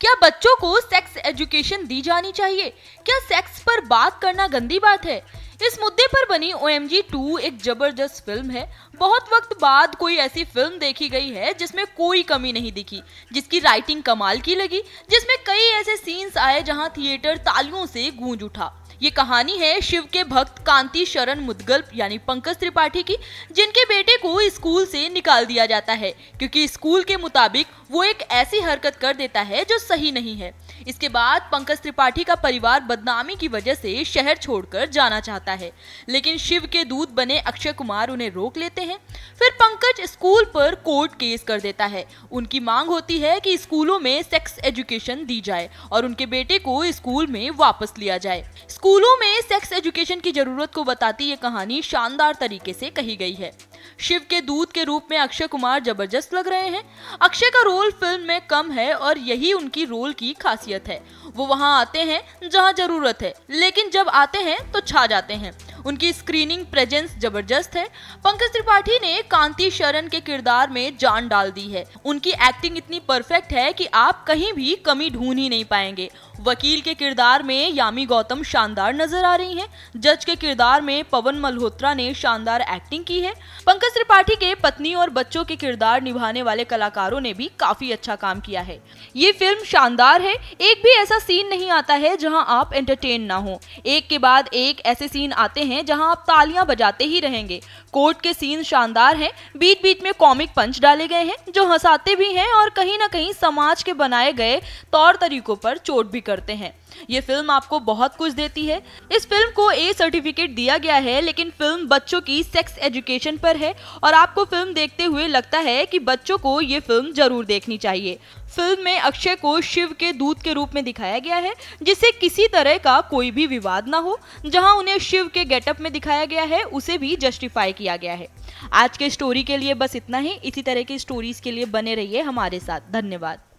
क्या बच्चों को सेक्स एजुकेशन दी जानी चाहिए क्या सेक्स पर बात करना गंदी बात है इस मुद्दे पर बनी ओ एम जी टू एक जबरदस्त फिल्म है बहुत वक्त बाद कोई ऐसी फिल्म देखी गई है जिसमें कोई कमी नहीं दिखी जिसकी राइटिंग कमाल की लगी जिसमें कई ऐसे सीन्स आए जहां थिएटर तालियों से गूंज उठा ये कहानी है शिव के भक्त कांति शरण मुदगल यानी पंकज त्रिपाठी की जिनके बेटे को स्कूल से निकाल दिया जाता है क्योंकि स्कूल के मुताबिक वो एक ऐसी हरकत कर देता है जो सही नहीं है इसके बाद पंकज त्रिपाठी का परिवार बदनामी की वजह से शहर छोड़कर जाना चाहता है लेकिन शिव के दूध बने अक्षय कुमार उन्हें रोक लेते हैं फिर पंकज स्कूल पर कोर्ट केस कर देता है उनकी मांग होती है कि स्कूलों में सेक्स एजुकेशन दी जाए और उनके बेटे को स्कूल में वापस लिया जाए स्कूलों में सेक्स एजुकेशन की जरूरत को बताती ये कहानी शानदार तरीके से कही गई है शिव के दूत के रूप में अक्षय कुमार जबरदस्त लग रहे हैं अक्षय का रोल फिल्म में कम है और यही उनकी रोल की खासियत है वो वहाँ आते हैं जहाँ जरूरत है लेकिन जब आते हैं तो छा जाते हैं उनकी स्क्रीनिंग प्रेजेंस जबरदस्त है पंकज त्रिपाठी ने कांति शरण के किरदार में जान डाल दी है उनकी एक्टिंग इतनी परफेक्ट है कि आप कहीं भी कमी ढूंढ ही नहीं पाएंगे वकील के किरदार में यामी गौतम शानदार नजर आ रही हैं जज के किरदार में पवन मल्होत्रा ने शानदार एक्टिंग की है पंकज त्रिपाठी के पत्नी और बच्चों के किरदार निभाने वाले कलाकारों ने भी काफी अच्छा काम किया है ये फिल्म शानदार है एक भी ऐसा सीन नहीं आता है जहाँ आप एंटरटेन ना हो एक के बाद एक ऐसे सीन आते हैं जहाँ आप तालियां बजाते ही रहेंगे कोर्ट के सीन शानदार हैं बीच बीच में कॉमिक पंच डाले गए हैं जो हंसाते भी हैं और कहीं ना कहीं समाज के बनाए गए तौर तरीकों पर चोट भी करते हैं ये फिल्म आपको बहुत कुछ देती है इस फिल्म को ए सर्टिफिकेट दिया गया है लेकिन फिल्म बच्चों की सेक्स एजुकेशन पर है और आपको फिल्म देखते हुए लगता है कि बच्चों को ये फिल्म जरूर देखनी चाहिए फिल्म में अक्षय को शिव के दूध के रूप में दिखाया गया है जिससे किसी तरह का कोई भी विवाद ना हो जहां उन्हें शिव के गेटअप में दिखाया गया है उसे भी जस्टिफाई किया गया है आज के स्टोरी के लिए बस इतना ही इसी तरह की स्टोरीज के लिए बने रहिए हमारे साथ धन्यवाद